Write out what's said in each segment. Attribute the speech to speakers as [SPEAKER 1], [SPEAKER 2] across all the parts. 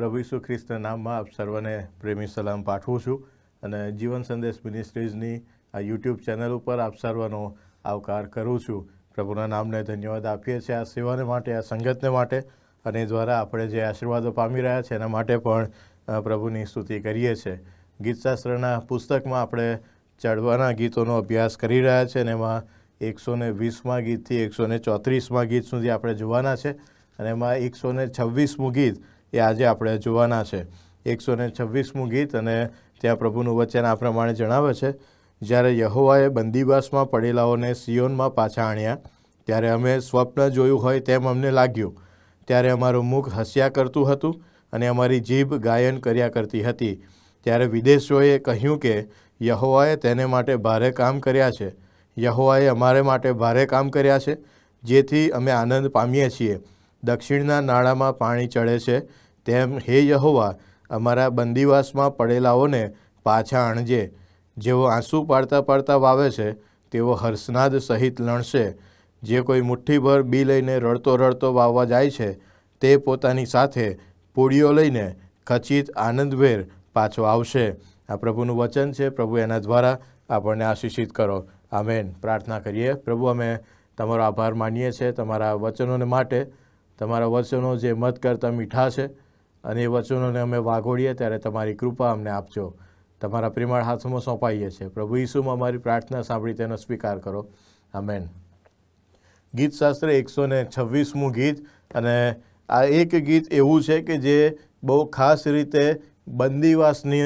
[SPEAKER 1] પ્રભુ ઈસુ ખ્રિસ્તના નામમાં આપ સર્વને પ્રેમી સલામ પાઠવું છું અને જીવન સંદેશ મિનિસ્ટ્રીઝની આ યુટ્યુબ ચેનલ ઉપર આપ સર્વનો આવકાર કરું છું પ્રભુના નામને ધન્યવાદ આપીએ છીએ આ સેવાને માટે આ સંગતને માટે અને એ દ્વારા આપણે જે આશીર્વાદો પામી રહ્યા છે એના માટે પણ પ્રભુની સ્તુતિ કરીએ છીએ ગીતશાસ્ત્રના પુસ્તકમાં આપણે ચડવાના ગીતોનો અભ્યાસ કરી રહ્યા છીએ અને એમાં એકસો ને વીસમાં ગીતથી એકસો ને ચોત્રીસમાં ગીત સુધી આપણે જોવાના છે અને એમાં એકસો ને છવ્વીસમું ગીત એ આજે આપણે જોવાના છે એકસો ને છવ્વીસમું ગીત અને ત્યાં પ્રભુનું વચન આ પ્રમાણે જણાવે છે જ્યારે યહોવાએ બંદીવાસમાં પડેલાઓને સિયોનમાં પાછા આણ્યા ત્યારે અમે સ્વપ્ન જોયું હોય તેમ અમને લાગ્યું ત્યારે અમારું મુખ હસ્યા કરતું હતું અને અમારી જીભ ગાયન કર્યા કરતી હતી ત્યારે વિદેશીઓએ કહ્યું કે યહોવાએ તેને માટે ભારે કામ કર્યા છે યહોવાએ અમારે માટે ભારે કામ કર્યા છે જેથી અમે આનંદ પામીએ છીએ દક્ષિણના નાળામાં પાણી ચડે છે તેમ હે યહોવા અમારા બંદીવાસમાં પડેલાઓને પાછા આણજે જેઓ આંસુ પાડતા પાડતા વાવે છે તેઓ હર્ષનાદ સહિત લણશે જે કોઈ મુઠ્ઠીભર બી લઈને રડતો રડતો વાવવા જાય છે તે પોતાની સાથે પૂડીઓ લઈને ખચિત આનંદભેર પાછો આવશે આ પ્રભુનું વચન છે પ્રભુ એના દ્વારા આપણને આશીષિત કરો આમેન પ્રાર્થના કરીએ પ્રભુ અમે તમારો આભાર માનીએ છીએ તમારા વચનોને માટે તમારા વચનો જે મત કરતાં મીઠા છે અને એ વચનોને અમે વાઘોડીએ ત્યારે તમારી કૃપા અમને આપજો તમારા પ્રેમાળ હાથમાં સોંપાઈએ છીએ પ્રભુ ઈસુમાં અમારી પ્રાર્થના સાંભળી તેનો સ્વીકાર કરો આમેન ગીતશાસ્ત્ર એકસો ને છવ્વીસમું ગીત અને આ એક ગીત એવું છે કે જે બહુ ખાસ રીતે બંદીવાસની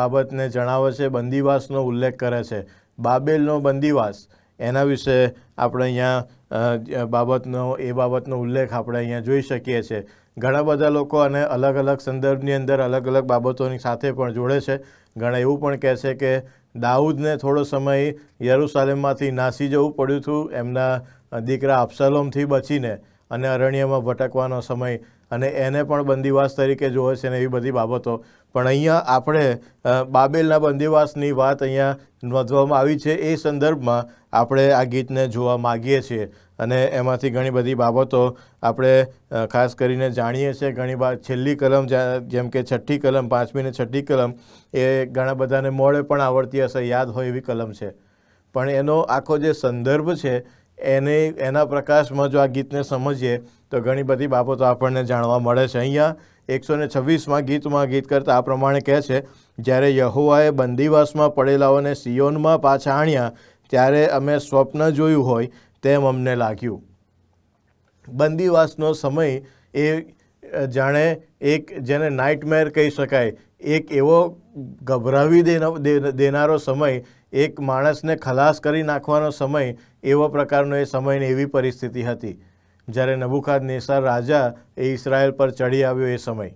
[SPEAKER 1] બાબતને જણાવે છે બંદીવાસનો ઉલ્લેખ કરે છે બાબેલનો બંદીવાસ એના વિશે આપણે અહીંયા બાબતનો એ બાબતનો ઉલ્લેખ આપણે અહીંયા જોઈ શકીએ છીએ ઘણા બધા લોકો અને અલગ અલગ સંદર્ભની અંદર અલગ અલગ બાબતોની સાથે પણ જોડે છે ઘણા એવું પણ કહે છે કે દાઉદને થોડો સમય યરુસાલેમમાંથી નાસી જવું પડ્યું હતું એમના દીકરા અફસલોમથી બચીને અને અરણ્યમાં ભટકવાનો સમય અને એને પણ બંદીવાસ તરીકે જોવે છે ને એવી બધી બાબતો પણ અહીંયા આપણે બાબેલના બંદીવાસની વાત અહીંયા નોંધવામાં આવી છે એ સંદર્ભમાં આપણે આ ગીતને જોવા માગીએ છીએ અને એમાંથી ઘણી બધી બાબતો આપણે ખાસ કરીને જાણીએ છીએ ઘણી બા છેલ્લી કલમ જેમ કે છઠ્ઠી કલમ પાંચમીને છઠ્ઠી કલમ એ ઘણા બધાને મોડે પણ આવડતી હશે યાદ હોય એવી કલમ છે પણ એનો આખો જે સંદર્ભ છે એને એના પ્રકાશમાં જો આ ગીતને સમજીએ તો ઘણી બધી બાબતો આપણને જાણવા મળે છે અહીંયા એકસો ને છવ્વીસમાં ગીતમાં ગીત કરતાં આ પ્રમાણે કહે છે જ્યારે યહોવાએ બંદીવાસમાં પડેલાઓને સિયોનમાં પાછા આણ્યા ત્યારે અમે સ્વપ્ન જોયું હોય તેમ અમને લાગ્યું બંદીવાસનો સમય એ જાણે એક જેને નાઇટમેર કહી શકાય એક એવો ગભરાવી દેનારો સમય એક માણસને ખલાસ કરી નાખવાનો સમય એવો પ્રકારનો એ સમયની એવી પરિસ્થિતિ હતી જ્યારે નબુખાદ નેસર રાજા એ ઇસરાયલ પર ચડી આવ્યો એ સમય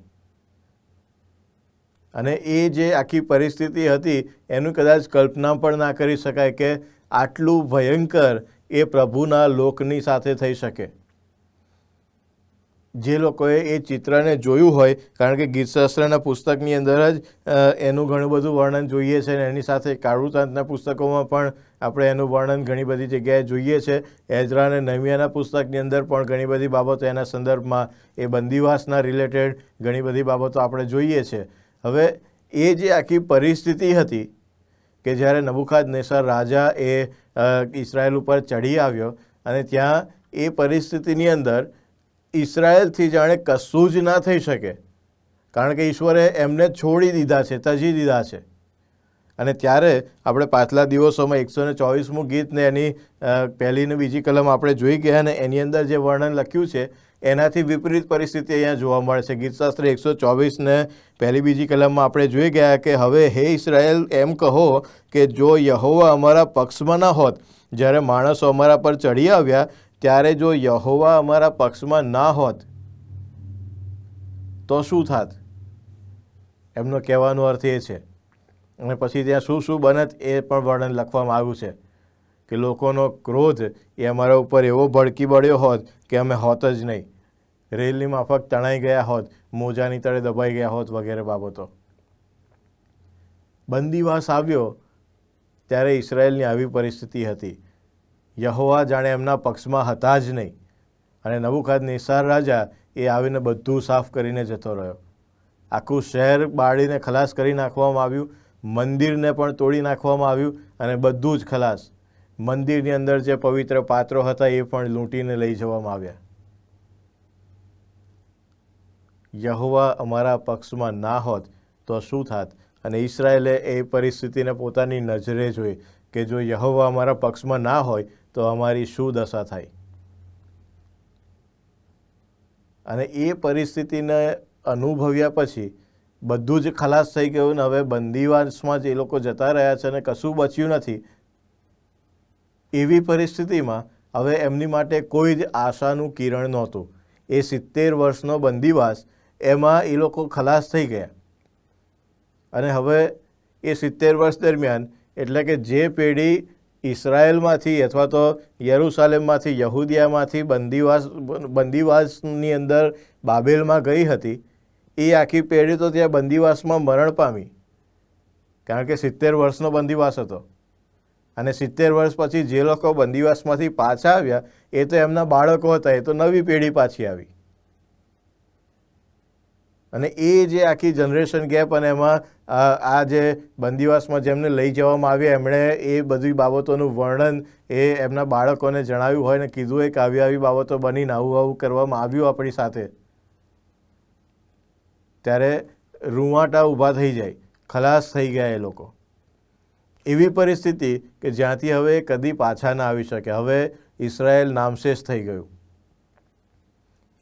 [SPEAKER 1] અને એ જે આખી પરિસ્થિતિ હતી એનું કદાચ કલ્પના પણ ના કરી શકાય કે આટલું ભયંકર એ પ્રભુના લોકની સાથે થઈ શકે જે લોકોએ એ ચિત્રને જોયું હોય કારણ કે ગીતશાસ્ત્રના પુસ્તકની અંદર જ એનું ઘણું બધું વર્ણન જોઈએ છે અને એની સાથે કાળુતાંતના પુસ્તકોમાં પણ આપણે એનું વર્ણન ઘણી બધી જગ્યાએ જોઈએ છે એઝરા અને નમિયાના પુસ્તકની અંદર પણ ઘણી બધી બાબતો એના સંદર્ભમાં એ બંદીવાસના રિલેટેડ ઘણી બધી બાબતો આપણે જોઈએ છે હવે એ જે આખી પરિસ્થિતિ હતી કે જ્યારે નબુખાદ નેસર રાજા એ ઇસરાયલ ઉપર ચઢી આવ્યો અને ત્યાં એ પરિસ્થિતિની અંદર ઇસરાયલથી જાણે કશું જ ના થઈ શકે કારણ કે ઈશ્વરે એમને છોડી દીધા છે તજી દીધા છે અને ત્યારે આપણે પાછલા દિવસોમાં એકસો ને ચોવીસમું ગીતને એની પહેલીને બીજી કલમ આપણે જોઈ ગયા અને એની અંદર જે વર્ણન લખ્યું છે એનાથી વિપરીત પરિસ્થિતિ અહીંયા જોવા મળે છે ગીતશાસ્ત્ર એકસો ચોવીસને પહેલી બીજી કલમમાં આપણે જોઈ ગયા કે હવે હે ઇસરાયલ એમ કહો કે જો યહોવા અમારા પક્ષમાં ન હોત જ્યારે માણસો અમારા પર ચડી આવ્યા ત્યારે જો યહોવા અમારા પક્ષમાં ના હોત તો શું થાત એમનો કહેવાનો અર્થ એ છે અને પછી ત્યાં શું શું બનત એ પણ વર્ણન લખવામાં આવ્યું છે કે લોકોનો ક્રોધ એ અમારા ઉપર એવો ભડકી બળ્યો હોત કે અમે હોત જ નહીં રેલની માફક તણાઈ ગયા હોત મોજાની તળે દબાઈ ગયા હોત વગેરે બાબતો બંદીવાસ આવ્યો ત્યારે ઇસરાયેલની આવી પરિસ્થિતિ હતી યહોવા જાણે એમના પક્ષમાં હતા જ નહીં અને નવુખાદ નિસાર રાજા એ આવીને બધું સાફ કરીને જતો રહ્યો આખું શહેર બાળીને ખલાસ કરી નાખવામાં આવ્યું મંદિરને પણ તોડી નાખવામાં આવ્યું અને બધું જ ખલાસ મંદિરની અંદર જે પવિત્ર પાત્રો હતા એ પણ લૂંટીને લઈ જવામાં આવ્યા યહોવા અમારા પક્ષમાં ના હોત તો શું થાત અને ઈસરાયલે એ પરિસ્થિતિને પોતાની નજરે જોઈ કે જો યહોવા અમારા પક્ષમાં ના હોય તો અમારી શું દશા થાય અને એ પરિસ્થિતિને અનુભવ્યા પછી બધું જ ખલાસ થઈ ગયું ને હવે બંદીવાસમાં જ એ લોકો જતા રહ્યા છે અને કશું બચ્યું નથી એવી પરિસ્થિતિમાં હવે એમની માટે કોઈ જ આશાનું કિરણ નહોતું એ સિત્તેર વર્ષનો બંદીવાસ એમાં એ લોકો ખલાસ થઈ ગયા અને હવે એ સિત્તેર વર્ષ દરમિયાન એટલે કે જે પેઢી ઇસરાયલમાંથી અથવા તો યરુસાલેમમાંથી યહૂદિયામાંથી બંદીવાસ બંદીવાસની અંદર બાબેલમાં ગઈ હતી એ આખી પેઢી તો ત્યાં બંદીવાસમાં મરણ પામી કારણ કે સિત્તેર વર્ષનો બંદીવાસ હતો અને સિત્તેર વર્ષ પછી જે લોકો બંદીવાસમાંથી પાછા આવ્યા એ તો એમના બાળકો હતા એ તો નવી પેઢી પાછી આવી અને એ જે આખી જનરેશન ગેપ અને એમાં આ જે બંદીવાસમાં જેમને લઈ જવામાં આવ્યા એમણે એ બધી બાબતોનું વર્ણન એ એમના બાળકોને જણાવ્યું હોય ને કીધું હોય કે આવી આવી બાબતો બનીને આવું આવું કરવામાં આવ્યું આપણી સાથે ત્યારે રૂવાટા ઊભા થઈ જાય ખલાસ થઈ ગયા એ લોકો એવી પરિસ્થિતિ કે જ્યાંથી હવે કદી પાછા ના આવી શકે હવે ઇસરાયેલ નામશેષ થઈ ગયું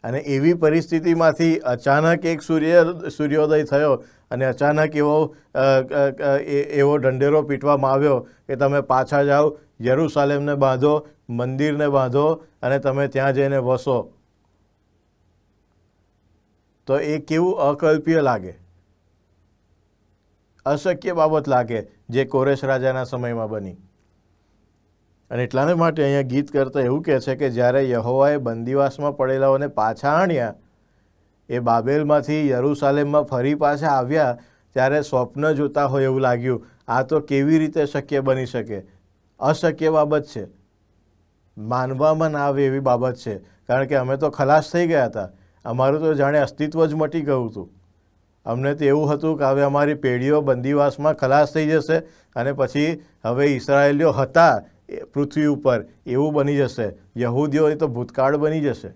[SPEAKER 1] અને એવી પરિસ્થિતિમાંથી અચાનક એક સૂર્ય સૂર્યોદય થયો અને અચાનક એવો એવો ઢંઢેરો પીટવામાં આવ્યો કે તમે પાછા જાઓ યરુસાલેમને બાંધો મંદિરને બાંધો અને તમે ત્યાં જઈને વસો તો એ કેવું અકલ્પ્ય લાગે અશક્ય બાબત લાગે જે કોરેશ રાજાના સમયમાં બની અને એટલાને માટે અહીંયા ગીત કરતા એવું કહે છે કે જ્યારે યહોવાએ બંદીવાસમાં પડેલાઓને પાછા આણ્યા એ બાબેલમાંથી યરુસાલેમમાં ફરી પાછા આવ્યા ત્યારે સ્વપ્ન જોતા હોય એવું લાગ્યું આ તો કેવી રીતે શક્ય બની શકે અશક્ય બાબત છે માનવામાં ના આવે એવી બાબત છે કારણ કે અમે તો ખલાસ થઈ ગયા હતા અમારું તો જાણે અસ્તિત્વ જ મટી ગયું હતું અમને તો એવું હતું કે હવે અમારી પેઢીઓ બંદીવાસમાં ખલાસ થઈ જશે અને પછી હવે ઇસરાયેલીઓ હતા પૃથ્વી ઉપર એવું બની જશે યહૂદીઓ તો ભૂતકાળ બની જશે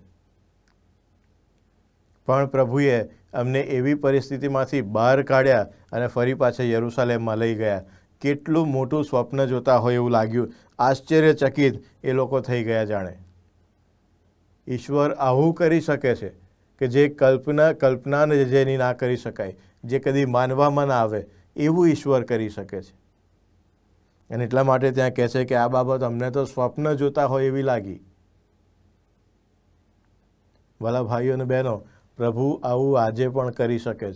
[SPEAKER 1] પણ પ્રભુએ અમને એવી પરિસ્થિતિમાંથી બહાર કાઢ્યા અને ફરી પાછા યરૂસાલેમમાં લઈ ગયા કેટલું મોટું સ્વપ્ન જોતા હોય એવું લાગ્યું આશ્ચર્યચકિત એ લોકો થઈ ગયા જાણે ઈશ્વર આવું કરી શકે છે કે જે કલ્પના કલ્પનાને જેની ના કરી શકાય જે કદી માનવામાં ના આવે એવું ઈશ્વર કરી શકે છે અને એટલા માટે ત્યાં કહે છે કે આ બાબત અમને તો સ્વપ્ન જોતા હોય એવી લાગી ભલા ભાઈઓ અને બહેનો પ્રભુ આવું આજે પણ કરી શકે છે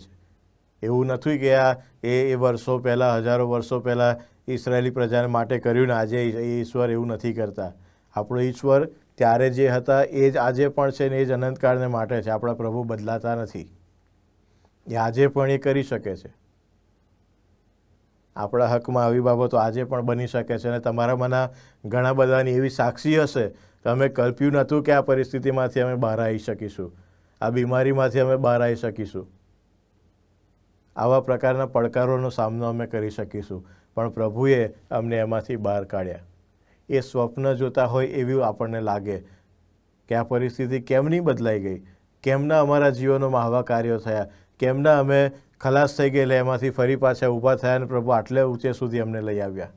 [SPEAKER 1] એવું નથી કે આ એ વર્ષો પહેલાં હજારો વર્ષો પહેલાં ઈસરાયેલી પ્રજાને માટે કર્યું ને આજે એ ઈશ્વર એવું નથી કરતા આપણો ઈશ્વર ત્યારે જે હતા એ જ આજે પણ છે ને એ જ અનંતકાળને માટે છે આપણા પ્રભુ બદલાતા નથી એ આજે પણ એ કરી શકે છે આપણા હકમાં આવી બાબતો આજે પણ બની શકે છે અને તમારામાંના ઘણા બધાની એવી સાક્ષી હશે કે અમે કલ્પ્યું નહોતું કે આ પરિસ્થિતિમાંથી અમે બહાર આવી શકીશું આ બીમારીમાંથી અમે બહાર આવી શકીશું આવા પ્રકારના પડકારોનો સામનો અમે કરી શકીશું પણ પ્રભુએ અમને એમાંથી બહાર કાઢ્યા એ સ્વપ્ન જોતા હોય એવું આપણને લાગે કે આ પરિસ્થિતિ કેમની બદલાઈ ગઈ કેમના અમારા જીવનમાં આવા કાર્યો થયા કેમના અમે ખલાસ થઈ ગયેલા એમાંથી ફરી પાછા ઊભા થયા અને પ્રભુ આટલે ઊંચે સુધી અમને લઈ આવ્યા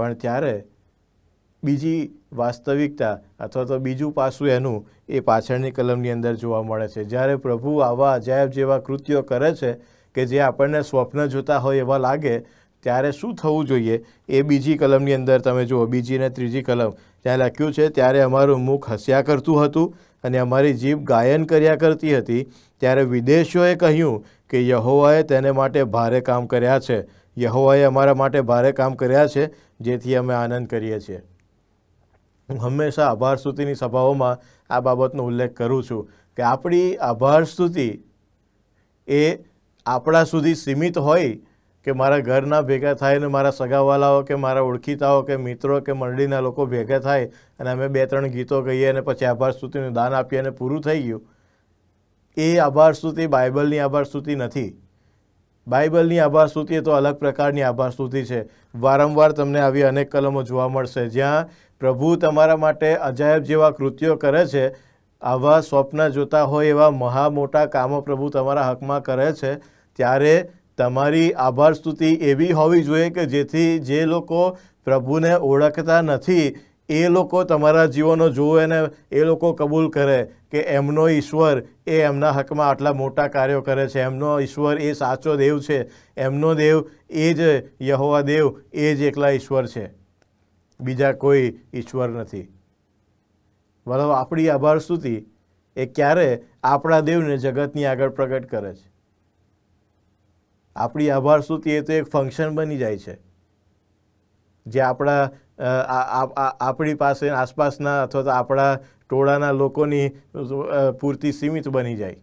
[SPEAKER 1] પણ ત્યારે બીજી વાસ્તવિકતા અથવા તો બીજું પાસું એનું એ પાછળની કલમની અંદર જોવા મળે છે જ્યારે પ્રભુ આવા અજાયબ જેવા કૃત્યો કરે છે કે જે આપણને સ્વપ્ન જોતા હોય એવા લાગે ત્યારે શું થવું જોઈએ એ બીજી કલમની અંદર તમે જુઓ બીજી ને ત્રીજી કલમ ત્યાં લખ્યું છે ત્યારે અમારું મુખ હસ્યા કરતું હતું અને અમારી જીભ ગાયન કર્યા કરતી હતી ત્યારે વિદેશોએ કહ્યું કે યહોવાએ તેને માટે ભારે કામ કર્યા છે યહોવાએ અમારા માટે ભારે કામ કર્યા છે જેથી અમે આનંદ કરીએ છીએ હું હંમેશા આભાર સ્તુતિની સભાઓમાં આ બાબતનો ઉલ્લેખ કરું છું કે આપણી આભાર સ્તુતિ એ આપણા સુધી સીમિત હોય કે મારા ઘરના ભેગા થાય ને મારા સગાવાલાઓ કે મારા ઓળખીતાઓ કે મિત્રો કે મંડળીના લોકો ભેગા થાય અને અમે બે ત્રણ ગીતો ગઈએ અને પછી આભાર સ્તુતિનું દાન આપીએ અને પૂરું થઈ ગયું એ આભાર સ્તુતિ બાઇબલની આભાર સ્તુતિ નથી બાઇબલની આભાર સ્તુતિ એ તો અલગ પ્રકારની આભાર સ્તુતિ છે વારંવાર તમને આવી અનેક કલમો જોવા મળશે જ્યાં પ્રભુ તમારા માટે અજાયબ જેવા કૃત્યો કરે છે આવા સ્વપ્ન જોતા હોય એવા મહા મોટા કામો પ્રભુ તમારા હકમાં કરે છે ત્યારે તમારી આભાર સ્તુતિ એવી હોવી જોઈએ કે જેથી જે લોકો પ્રભુને ઓળખતા નથી એ લોકો તમારા જીવનો જુએ ને એ લોકો કબૂલ કરે કે એમનો ઈશ્વર એ એમના હકમાં આટલા મોટા કાર્યો કરે છે એમનો ઈશ્વર એ સાચો દેવ છે એમનો દેવ એ જ યહોવા દેવ એ જ એકલા ઈશ્વર છે બીજા કોઈ ઈશ્વર નથી બરાબર આપણી આભાર સ્તુતિ એ ક્યારે આપણા દેવને જગતની આગળ પ્રગટ કરે છે આપણી આભાર સ્તુતિ એ તો એક ફંક્શન બની જાય છે જે આપણા આપણી પાસે આસપાસના અથવા તો આપણા ટોળાના લોકોની પૂરતી સીમિત બની જાય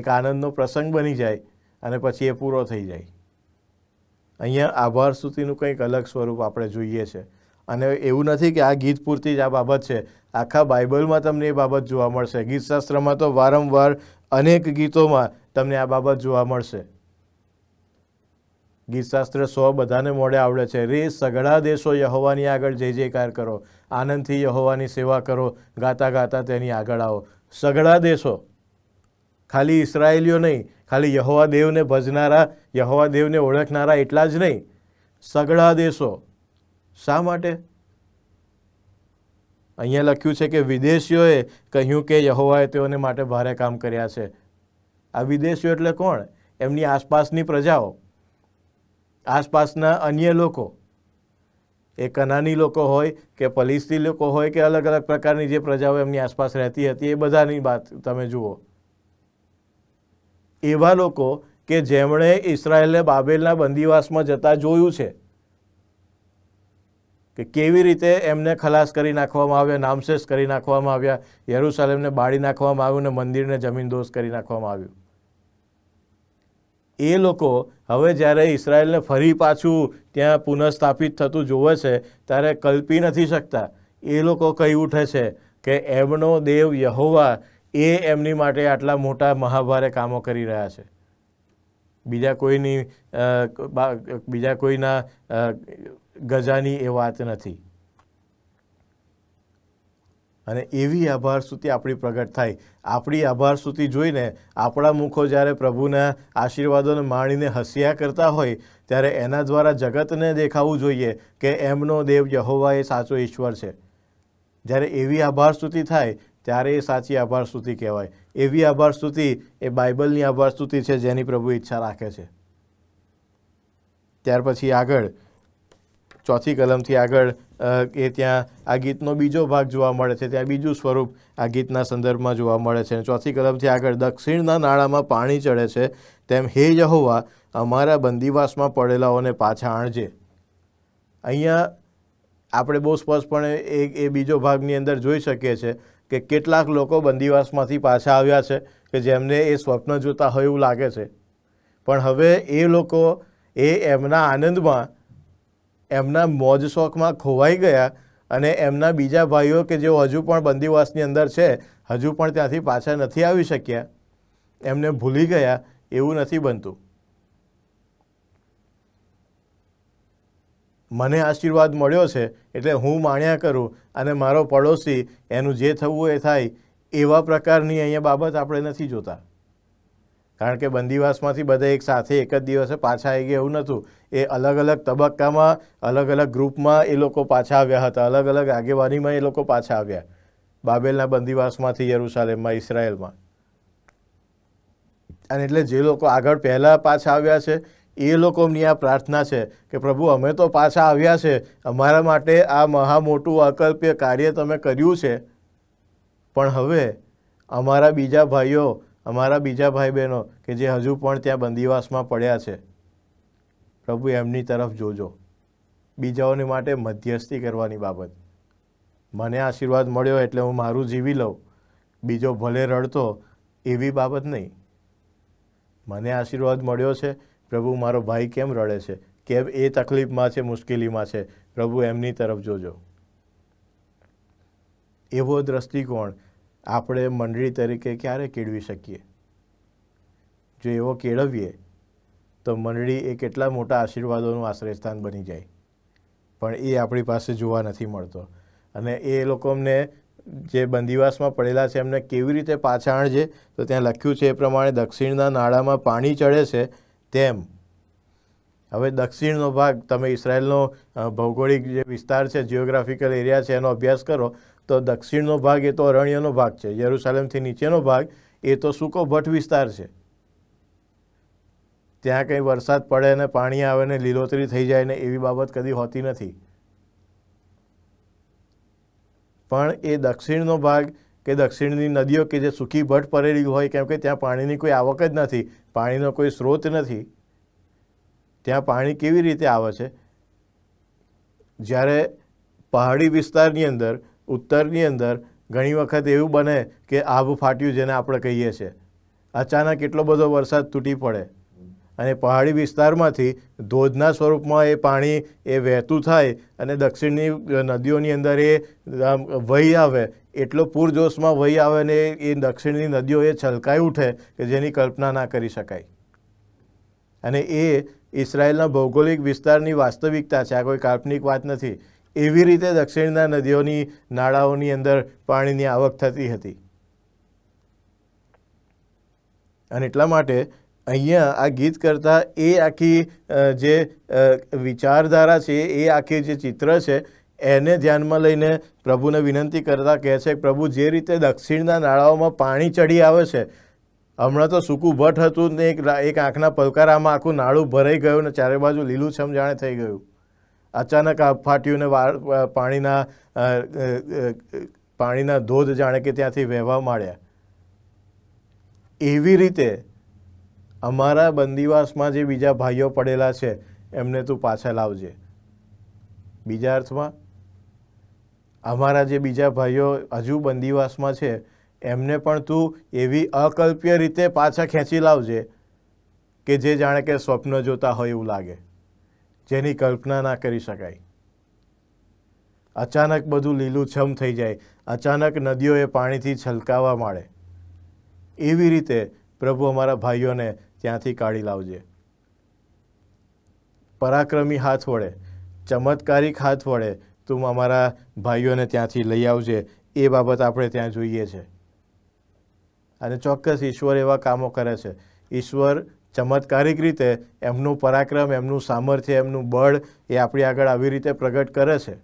[SPEAKER 1] એક આનંદનો પ્રસંગ બની જાય અને પછી એ પૂરો થઈ જાય અહીંયા આભાર સ્તુતિનું કંઈક અલગ સ્વરૂપ આપણે જોઈએ છે અને એવું નથી કે આ ગીત પૂરતી જ આ બાબત છે આખા બાઇબલમાં તમને એ બાબત જોવા મળશે ગીતશાસ્ત્રમાં તો વારંવાર અનેક ગીતોમાં તમને આ બાબત જોવા મળશે ગીતશાસ્ત્ર સો બધાને મોડે આવડે છે રે સઘળા દેશો યહોવાની આગળ જય જયકાર કરો આનંદથી યહોવાની સેવા કરો ગાતા ગાતા તેની આગળ આવો સઘળા દેશો ખાલી ઇસરાયેલીઓ નહીં ખાલી યહોવા દેવને ભજનારા યહોવા દેવને ઓળખનારા એટલા જ નહીં સઘળા દેશો શા માટે અહીંયા લખ્યું છે કે વિદેશીઓએ કહ્યું કે યહોવાએ તેઓને માટે ભારે કામ કર્યા છે આ વિદેશીઓ એટલે કોણ એમની આસપાસની પ્રજાઓ આસપાસના અન્ય લોકો એ કનાની લોકો હોય કે પલિસ્તી લોકો હોય કે અલગ અલગ પ્રકારની જે પ્રજાઓ એમની આસપાસ રહેતી હતી એ બધાની વાત તમે જુઓ એવા લોકો કે જેમણે ઇસરાયેલને બાબેલના બંદીવાસમાં જતા જોયું છે કે કેવી રીતે એમને ખલાસ કરી નાખવામાં આવ્યા નામશેષ કરી નાખવામાં આવ્યા યરુસાલેમને બાળી નાખવામાં આવ્યું અને મંદિરને જમીનદોષ કરી નાખવામાં આવ્યું એ લોકો હવે જ્યારે ઇસરાયલને ફરી પાછું ત્યાં પુનઃસ્થાપિત થતું જોવે છે ત્યારે કલ્પી નથી શકતા એ લોકો કહી ઉઠે છે કે એમનો દેવ યહોવા એ એમની માટે આટલા મોટા મહાભારે કામો કરી રહ્યા છે બીજા કોઈની બીજા કોઈના ગજાની એ વાત નથી અને એવી આભાર સ્તુતિ આપણી પ્રગટ થાય આપણી આભાર સ્તુતિ જોઈને આપણા મુખો જ્યારે પ્રભુના આશીર્વાદોને માણીને હસ્યા કરતા હોય ત્યારે એના દ્વારા જગતને દેખાવું જોઈએ કે એમનો દેવ યહોવા એ સાચો ઈશ્વર છે જ્યારે એવી આભાર સ્તુતિ થાય ત્યારે એ સાચી આભાર સ્તુતિ કહેવાય એવી આભાર સ્તુતિ એ બાઇબલની આભાર સ્તુતિ છે જેની પ્રભુ ઈચ્છા રાખે છે ત્યાર પછી આગળ ચોથી કલમથી આગળ એ ત્યાં આ ગીતનો બીજો ભાગ જોવા મળે છે ત્યાં બીજું સ્વરૂપ આ ગીતના સંદર્ભમાં જોવા મળે છે ચોથી કલમથી આગળ દક્ષિણના નાળામાં પાણી ચડે છે તેમ હે યહોવા અમારા બંદીવાસમાં પડેલાઓને પાછા આણજે અહીંયા આપણે બહુ સ્પષ્ટપણે એ એ બીજો ભાગની અંદર જોઈ શકીએ છીએ કે કેટલાક લોકો બંદીવાસમાંથી પાછા આવ્યા છે કે જેમને એ સ્વપ્ન જોતા હોય એવું લાગે છે પણ હવે એ લોકો એ એમના આનંદમાં એમના મોજ શોખમાં ખોવાઈ ગયા અને એમના બીજા ભાઈઓ કે જેઓ હજુ પણ બંદીવાસની અંદર છે હજુ પણ ત્યાંથી પાછા નથી આવી શક્યા એમને ભૂલી ગયા એવું નથી બનતું મને આશીર્વાદ મળ્યો છે એટલે હું માણ્યા કરું અને મારો પડોશી એનું જે થવું એ થાય એવા પ્રકારની અહીંયા બાબત આપણે નથી જોતા કારણ કે બંદીવાસમાંથી બધા એક સાથે એક જ દિવસે પાછા આવી ગયા એવું નહોતું એ અલગ અલગ તબક્કામાં અલગ અલગ ગ્રુપમાં એ લોકો પાછા આવ્યા હતા અલગ અલગ આગેવાનીમાં એ લોકો પાછા આવ્યા બાબેલના બંદીવાસમાંથી યરૂસાલેમમાં ઇસરાયેલમાં અને એટલે જે લોકો આગળ પહેલાં પાછા આવ્યા છે એ લોકોની આ પ્રાર્થના છે કે પ્રભુ અમે તો પાછા આવ્યા છે અમારા માટે આ મહા મોટું અકલ્પ્ય કાર્ય તમે કર્યું છે પણ હવે અમારા બીજા ભાઈઓ અમારા બીજા ભાઈ બહેનો કે જે હજુ પણ ત્યાં બંદીવાસમાં પડ્યા છે પ્રભુ એમની તરફ જોજો બીજાઓને માટે મધ્યસ્થી કરવાની બાબત મને આશીર્વાદ મળ્યો એટલે હું મારું જીવી લઉં બીજો ભલે રડતો એવી બાબત નહીં મને આશીર્વાદ મળ્યો છે પ્રભુ મારો ભાઈ કેમ રડે છે કેમ એ તકલીફમાં છે મુશ્કેલીમાં છે પ્રભુ એમની તરફ જોજો એવો દ્રષ્ટિકોણ આપણે મંડળી તરીકે ક્યારે કેળવી શકીએ જો એવો કેળવીએ તો મંડળી એ કેટલા મોટા આશીર્વાદોનું આશ્રયસ્થાન બની જાય પણ એ આપણી પાસે જોવા નથી મળતો અને એ લોકો અમને જે બંદીવાસમાં પડેલા છે એમને કેવી રીતે પાછા આણજે તો ત્યાં લખ્યું છે એ પ્રમાણે દક્ષિણના નાળામાં પાણી ચડે છે તેમ હવે દક્ષિણનો ભાગ તમે ઇસરાયલનો ભૌગોલિક જે વિસ્તાર છે જિયોગ્રાફિકલ એરિયા છે એનો અભ્યાસ કરો તો દક્ષિણનો ભાગ એ તો અરણ્યનો ભાગ છે યરુસાલેમથી નીચેનો ભાગ એ તો સૂકો ભટ વિસ્તાર છે ત્યાં કંઈ વરસાદ પડે ને પાણી આવે ને લીલોતરી થઈ જાય ને એવી બાબત કદી હોતી નથી પણ એ દક્ષિણનો ભાગ કે દક્ષિણની નદીઓ કે જે સૂકી ભટ્ટ પરેલી હોય કેમ કે ત્યાં પાણીની કોઈ આવક જ નથી પાણીનો કોઈ સ્રોત નથી ત્યાં પાણી કેવી રીતે આવે છે જ્યારે પહાડી વિસ્તારની અંદર ઉત્તરની અંદર ઘણી વખત એવું બને કે આભ ફાટ્યું જેને આપણે કહીએ છીએ અચાનક એટલો બધો વરસાદ તૂટી પડે અને પહાડી વિસ્તારમાંથી ધોધના સ્વરૂપમાં એ પાણી એ વહેતું થાય અને દક્ષિણની નદીઓની અંદર એ વહી આવે એટલો પૂરજોશમાં વહી આવે ને એ દક્ષિણની નદીઓ એ છલકાઈ ઉઠે કે જેની કલ્પના ના કરી શકાય અને એ ઇસરાયેલના ભૌગોલિક વિસ્તારની વાસ્તવિકતા છે આ કોઈ કાલ્પનિક વાત નથી એવી રીતે દક્ષિણના નદીઓની નાળાઓની અંદર પાણીની આવક થતી હતી અને એટલા માટે અહીંયા આ ગીત કરતાં એ આખી જે વિચારધારા છે એ આખી જે ચિત્ર છે એને ધ્યાનમાં લઈને પ્રભુને વિનંતી કરતા કહે છે પ્રભુ જે રીતે દક્ષિણના નાળાઓમાં પાણી ચડી આવે છે હમણાં તો સૂકું ભટ્ટ હતું ને એક આંખના પલકારામાં આખું નાળું ભરાઈ ગયું ને ચારે બાજુ લીલુંછમ જાણે થઈ ગયું અચાનક આ ફાટ્યું ને પાણીના પાણીના ધોધ જાણે કે ત્યાંથી વહેવા માંડ્યા એવી રીતે અમારા બંદીવાસમાં જે બીજા ભાઈઓ પડેલા છે એમને તું પાછા લાવજે બીજા અર્થમાં અમારા જે બીજા ભાઈઓ હજુ બંદીવાસમાં છે એમને પણ તું એવી અકલ્પ્ય રીતે પાછા ખેંચી લાવજે કે જે જાણે કે સ્વપ્ન જોતા હોય એવું લાગે જેની કલ્પના ના કરી શકાય અચાનક બધું લીલુંછમ થઈ જાય અચાનક નદીઓએ પાણીથી છલકાવા માંડે એવી રીતે પ્રભુ અમારા ભાઈઓને ત્યાંથી કાઢી લાવજે પરાક્રમી હાથ વડે ચમત્કારિક હાથ વડે તું અમારા ભાઈઓને ત્યાંથી લઈ આવજે એ બાબત આપણે ત્યાં જોઈએ છે અને ચોક્કસ ઈશ્વર એવા કામો કરે છે ઈશ્વર ચમત્કારિક રીતે એમનું પરાક્રમ એમનું સામર્થ્ય એમનું બળ એ આપણી આગળ આવી રીતે પ્રગટ કરે છે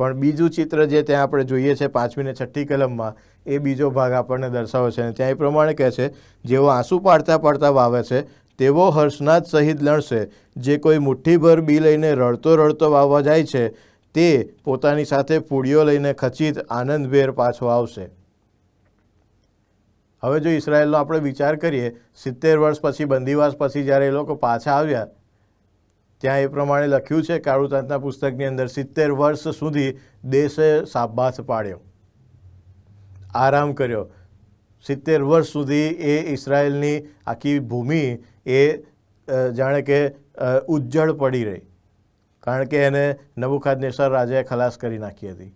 [SPEAKER 1] પણ બીજું ચિત્ર જે ત્યાં આપણે જોઈએ છે પાંચમી ને છઠ્ઠી કલમમાં એ બીજો ભાગ આપણને દર્શાવે છે અને ત્યાં એ પ્રમાણે કહે છે જેઓ આંસુ પાડતા પાડતા વાવે છે તેવો હર્ષનાથ સહિત લણશે જે કોઈ મુઠ્ઠીભર બી લઈને રડતો રડતો વાવવા જાય છે તે પોતાની સાથે પૂડીઓ લઈને ખચિત આનંદભેર પાછો આવશે હવે જો ઇસરાયલનો આપણે વિચાર કરીએ સિત્તેર વર્ષ પછી બંદીવાસ પછી જ્યારે એ લોકો પાછા આવ્યા ત્યાં એ પ્રમાણે લખ્યું છે કાળુતાંતના પુસ્તકની અંદર સિત્તેર વર્ષ સુધી દેશે સાબાથ પાડ્યો આરામ કર્યો સિત્તેર વર્ષ સુધી એ ઇસરાયલની આખી ભૂમિ એ જાણે કે ઉજ્જળ પડી રહી કારણ કે એને નબુખાદનેસર રાજાએ ખલાસ કરી નાખી હતી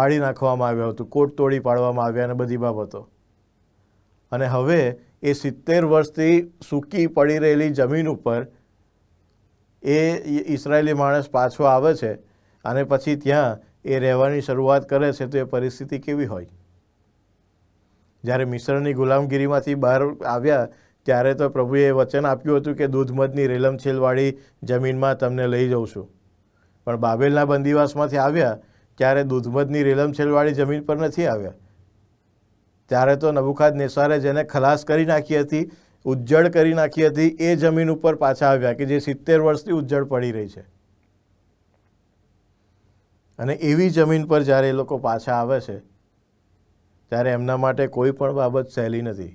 [SPEAKER 1] બાળી નાખવામાં આવ્યું હતું કોટ તોડી પાડવામાં આવ્યા અને બધી બાબતો અને હવે એ સિત્તેર વર્ષથી સૂકી પડી રહેલી જમીન ઉપર એ ઇસરાયેલી માણસ પાછો આવે છે અને પછી ત્યાં એ રહેવાની શરૂઆત કરે છે તો એ પરિસ્થિતિ કેવી હોય જ્યારે મિશ્રની ગુલામગીરીમાંથી બહાર આવ્યા ત્યારે તો પ્રભુએ વચન આપ્યું હતું કે દૂધમધની રેલમછેલવાળી જમીનમાં તમને લઈ જઉં છું પણ બાબેલના બંદીવાસમાંથી આવ્યા ત્યારે દૂધમધની રેલમછેલવાળી જમીન પર નથી આવ્યા ત્યારે તો નબુખાદ નેસારે જેને ખલાસ કરી નાખી હતી ઉજ્જડ કરી નાખી હતી એ જમીન ઉપર પાછા આવ્યા કે જે સિત્તેર વર્ષથી ઉજ્જડ પડી રહી છે અને એવી જમીન પર જ્યારે એ લોકો પાછા આવે છે ત્યારે એમના માટે કોઈ પણ બાબત સહેલી નથી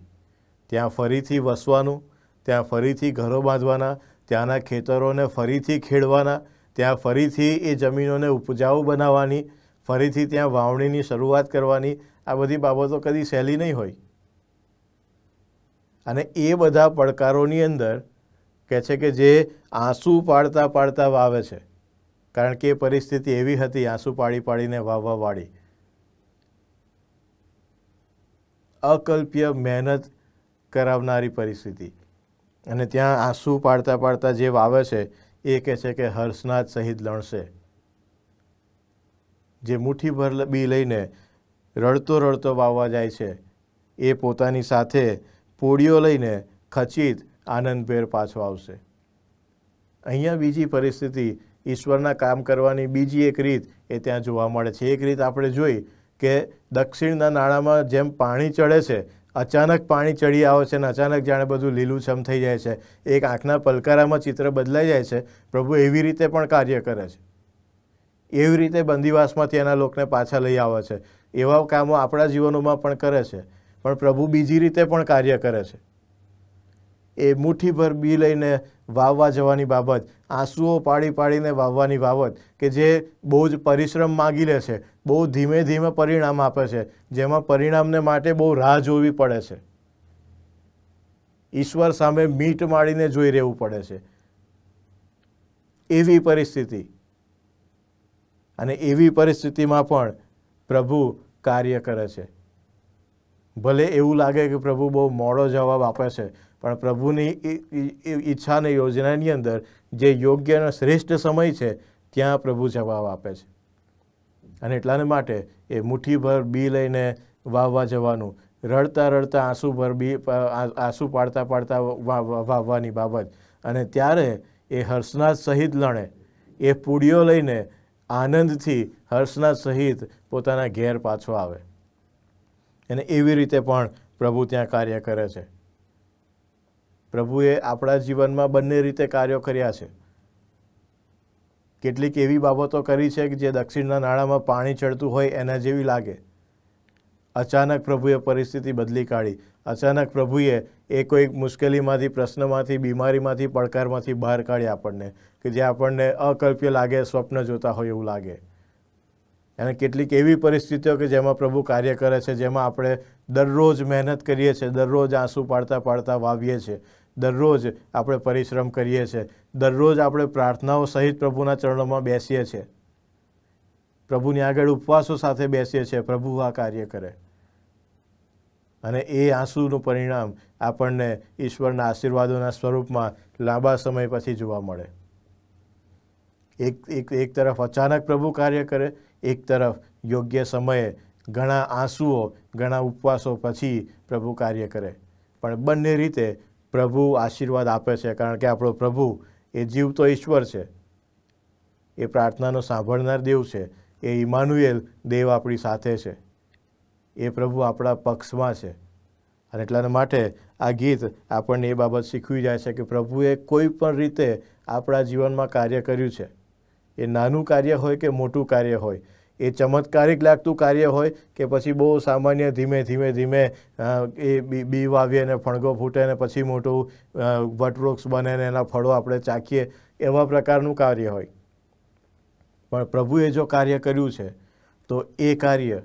[SPEAKER 1] ત્યાં ફરીથી વસવાનું ત્યાં ફરીથી ઘરો બાંધવાના ત્યાંના ખેતરોને ફરીથી ખેડવાના ત્યાં ફરીથી એ જમીનોને ઉપજાઉ બનાવવાની ફરીથી ત્યાં વાવણીની શરૂઆત કરવાની આ બધી બાબતો કદી સહેલી નહીં હોય અને એ બધા પડકારોની અંદર કહે છે કે જે આંસુ પાડતા પાડતા વાવે છે કારણ કે એ પરિસ્થિતિ એવી હતી આંસુ પાડી પાડીને વાવવા વાળી અકલ્પ્ય મહેનત કરાવનારી પરિસ્થિતિ અને ત્યાં આંસુ પાડતા પાડતા જે વાવે છે એ કહે છે કે હર્ષનાથ સહિત લણશે જે મુઠ્ઠીભર બી લઈને રડતો રડતો વાવવા જાય છે એ પોતાની સાથે પોડીઓ લઈને ખચિત આનંદભેર પાછો આવશે અહીંયા બીજી પરિસ્થિતિ ઈશ્વરના કામ કરવાની બીજી એક રીત એ ત્યાં જોવા મળે છે એક રીત આપણે જોઈ કે દક્ષિણના નાણામાં જેમ પાણી ચડે છે અચાનક પાણી ચડી આવે છે ને અચાનક જાણે બધું લીલુંછમ થઈ જાય છે એક આંખના પલકારામાં ચિત્ર બદલાઈ જાય છે પ્રભુ એવી રીતે પણ કાર્ય કરે છે એવી રીતે બંદીવાસમાંથી એના લોકોને પાછા લઈ આવે છે એવા કામો આપણા જીવનોમાં પણ કરે છે પણ પ્રભુ બીજી રીતે પણ કાર્ય કરે છે એ મુઠ્ઠીભર બી લઈને વાવવા જવાની બાબત આંસુઓ પાડી પાડીને વાવવાની બાબત કે જે બહુ જ પરિશ્રમ માગી લે છે બહુ ધીમે ધીમે પરિણામ આપે છે જેમાં પરિણામને માટે બહુ રાહ જોવી પડે છે ઈશ્વર સામે મીટ માળીને જોઈ રહેવું પડે છે એવી પરિસ્થિતિ અને એવી પરિસ્થિતિમાં પણ પ્રભુ કાર્ય કરે છે ભલે એવું લાગે કે પ્રભુ બહુ મોડો જવાબ આપે છે પણ પ્રભુની ઈચ્છાને યોજનાની અંદર જે યોગ્ય અને શ્રેષ્ઠ સમય છે ત્યાં પ્રભુ જવાબ આપે છે અને એટલાને માટે એ મુઠ્ઠીભર બી લઈને વાવવા જવાનું રડતા રડતા આંસુભર બી આંસુ પાડતા પાડતા વાવવાની બાબત અને ત્યારે એ હર્ષનાથ સહિત લણે એ પૂડીઓ લઈને આનંદથી હર્ષના સહિત પોતાના ઘેર પાછો આવે અને એવી રીતે પણ પ્રભુ ત્યાં કાર્ય કરે છે પ્રભુએ આપણા જીવનમાં બંને રીતે કાર્યો કર્યા છે કેટલીક એવી બાબતો કરી છે કે જે દક્ષિણના નાળામાં પાણી ચડતું હોય એના જેવી લાગે અચાનક પ્રભુએ પરિસ્થિતિ બદલી કાઢી અચાનક પ્રભુએ એ કોઈ મુશ્કેલીમાંથી પ્રશ્નમાંથી બીમારીમાંથી પડકારમાંથી બહાર કાઢી આપણને કે જે આપણને અકલ્પ્ય લાગે સ્વપ્ન જોતા હોય એવું લાગે અને કેટલીક એવી પરિસ્થિતિઓ કે જેમાં પ્રભુ કાર્ય કરે છે જેમાં આપણે દરરોજ મહેનત કરીએ છીએ દરરોજ આંસુ પાડતા પાડતા વાવીએ છીએ દરરોજ આપણે પરિશ્રમ કરીએ છીએ દરરોજ આપણે પ્રાર્થનાઓ સહિત પ્રભુના ચરણોમાં બેસીએ છીએ પ્રભુની આગળ ઉપવાસો સાથે બેસીએ છીએ પ્રભુ આ કાર્ય કરે અને એ આંસુનું પરિણામ આપણને ઈશ્વરના આશીર્વાદોના સ્વરૂપમાં લાંબા સમય પછી જોવા મળે એક એક એક તરફ અચાનક પ્રભુ કાર્ય કરે એક તરફ યોગ્ય સમયે ઘણા આંસુઓ ઘણા ઉપવાસો પછી પ્રભુ કાર્ય કરે પણ બંને રીતે પ્રભુ આશીર્વાદ આપે છે કારણ કે આપણો પ્રભુ એ જીવતો ઈશ્વર છે એ પ્રાર્થનાનો સાંભળનાર દેવ છે એ ઇમાનુએલ દેવ આપણી સાથે છે એ પ્રભુ આપણા પક્ષમાં છે અને એટલાને માટે આ ગીત આપણને એ બાબત શીખવી જાય છે કે પ્રભુએ કોઈ પણ રીતે આપણા જીવનમાં કાર્ય કર્યું છે એ નાનું કાર્ય હોય કે મોટું કાર્ય હોય એ ચમત્કારિક લાગતું કાર્ય હોય કે પછી બહુ સામાન્ય ધીમે ધીમે ધીમે એ બી વાવીએ અને ફણગો ફૂટે ને પછી મોટું વટવૃક્ષ બને ને એના ફળો આપણે ચાખીએ એવા પ્રકારનું કાર્ય હોય પણ પ્રભુએ જો કાર્ય કર્યું છે તો એ કાર્ય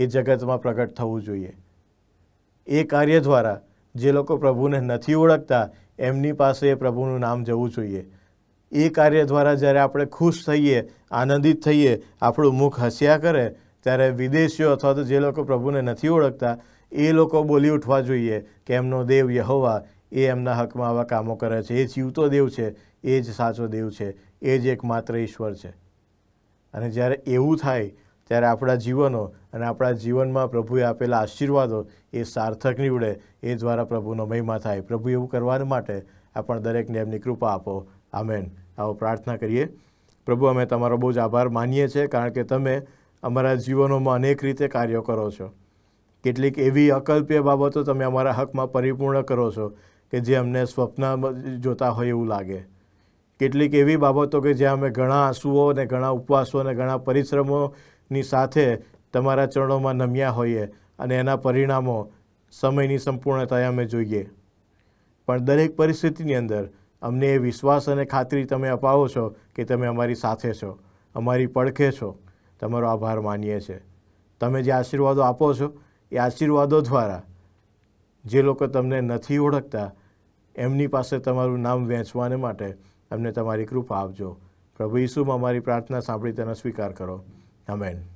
[SPEAKER 1] એ જગતમાં પ્રગટ થવું જોઈએ એ કાર્ય દ્વારા જે લોકો પ્રભુને નથી ઓળખતા એમની પાસે એ પ્રભુનું નામ જવું જોઈએ એ કાર્ય દ્વારા જ્યારે આપણે ખુશ થઈએ આનંદિત થઈએ આપણું મુખ હસ્યા કરે ત્યારે વિદેશીઓ અથવા તો જે લોકો પ્રભુને નથી ઓળખતા એ લોકો બોલી ઉઠવા જોઈએ કે એમનો દેવ યહોવા એ એમના હકમાં આવા કામો કરે છે એ જીવતો દેવ છે એ જ સાચો દેવ છે એ જ એકમાત્ર ઈશ્વર છે અને જ્યારે એવું થાય ત્યારે આપણા જીવનો અને આપણા જીવનમાં પ્રભુએ આપેલા આશીર્વાદો એ સાર્થક નીવડે એ દ્વારા પ્રભુનો મહિમા થાય પ્રભુ એવું કરવા માટે આપણ દરેકને એમની કૃપા આપો આમેન આવો પ્રાર્થના કરીએ પ્રભુ અમે તમારો બહુ જ આભાર માનીએ છીએ કારણ કે તમે અમારા જીવનોમાં અનેક રીતે કાર્યો કરો છો કેટલીક એવી અકલ્પ્ય બાબતો તમે અમારા હકમાં પરિપૂર્ણ કરો છો કે જે અમને સ્વપ્ન જોતા હોય એવું લાગે કેટલીક એવી બાબતો કે જ્યાં અમે ઘણા આંસુઓ અને ઘણા ઉપવાસો અને ઘણા પરિશ્રમો ની સાથે તમારા ચરણોમાં નમ્યા હોઈએ અને એના પરિણામો સમયની સંપૂર્ણતાએ અમે જોઈએ પણ દરેક પરિસ્થિતિની અંદર અમને એ વિશ્વાસ અને ખાતરી તમે અપાવો છો કે તમે અમારી સાથે છો અમારી પડખે છો તમારો આભાર માનીએ છીએ તમે જે આશીર્વાદો આપો છો એ આશીર્વાદો દ્વારા જે લોકો તમને નથી ઓળખતા એમની પાસે તમારું નામ વહેંચવાને માટે અમને તમારી કૃપા આપજો પ્રભુ ઈસુમાં અમારી પ્રાર્થના સાંભળી તેનો સ્વીકાર કરો Amén.